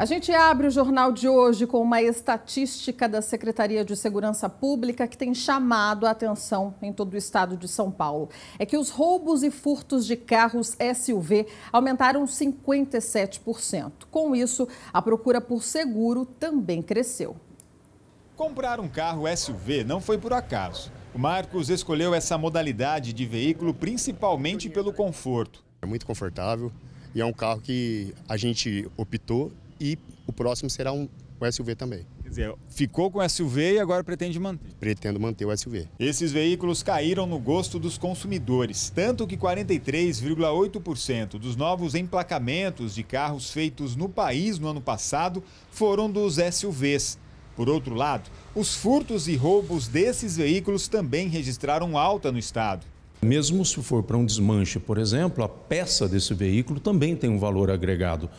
A gente abre o jornal de hoje com uma estatística da Secretaria de Segurança Pública que tem chamado a atenção em todo o estado de São Paulo. É que os roubos e furtos de carros SUV aumentaram 57%. Com isso, a procura por seguro também cresceu. Comprar um carro SUV não foi por acaso. O Marcos escolheu essa modalidade de veículo principalmente pelo conforto. É muito confortável e é um carro que a gente optou e o próximo será um SUV também. Quer dizer, ficou com o SUV e agora pretende manter? Pretendo manter o SUV. Esses veículos caíram no gosto dos consumidores, tanto que 43,8% dos novos emplacamentos de carros feitos no país no ano passado foram dos SUVs. Por outro lado, os furtos e roubos desses veículos também registraram alta no estado. Mesmo se for para um desmanche, por exemplo, a peça desse veículo também tem um valor agregado.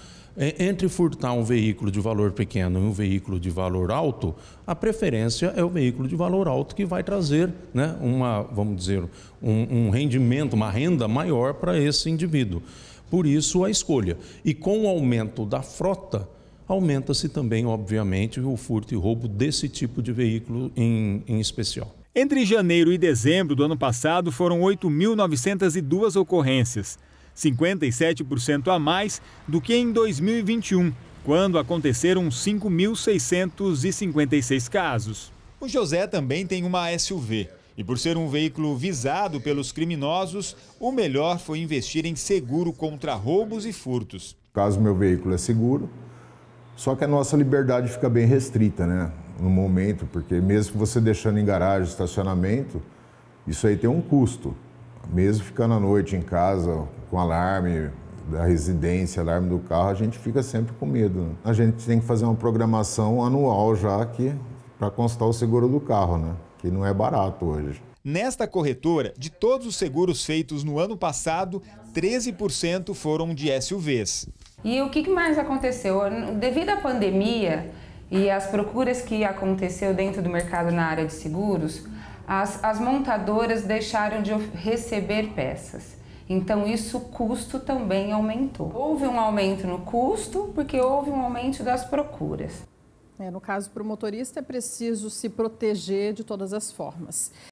Entre furtar um veículo de valor pequeno e um veículo de valor alto, a preferência é o veículo de valor alto que vai trazer né, uma, vamos dizer, um, um rendimento, uma renda maior para esse indivíduo. Por isso a escolha. E com o aumento da frota, aumenta-se também, obviamente, o furto e roubo desse tipo de veículo em, em especial. Entre janeiro e dezembro do ano passado, foram 8.902 ocorrências, 57% a mais do que em 2021, quando aconteceram 5.656 casos. O José também tem uma SUV. E por ser um veículo visado pelos criminosos, o melhor foi investir em seguro contra roubos e furtos. Caso meu veículo é seguro, só que a nossa liberdade fica bem restrita, né? no momento, porque mesmo você deixando em garagem, estacionamento, isso aí tem um custo. Mesmo ficando à noite em casa, com alarme da residência, alarme do carro, a gente fica sempre com medo. Né? A gente tem que fazer uma programação anual já aqui para constar o seguro do carro, né? Que não é barato hoje. Nesta corretora, de todos os seguros feitos no ano passado, 13% foram de SUVs. E o que mais aconteceu? Devido à pandemia, e as procuras que aconteceu dentro do mercado na área de seguros, as, as montadoras deixaram de receber peças. Então isso custo também aumentou. Houve um aumento no custo porque houve um aumento das procuras. É, no caso para o motorista é preciso se proteger de todas as formas.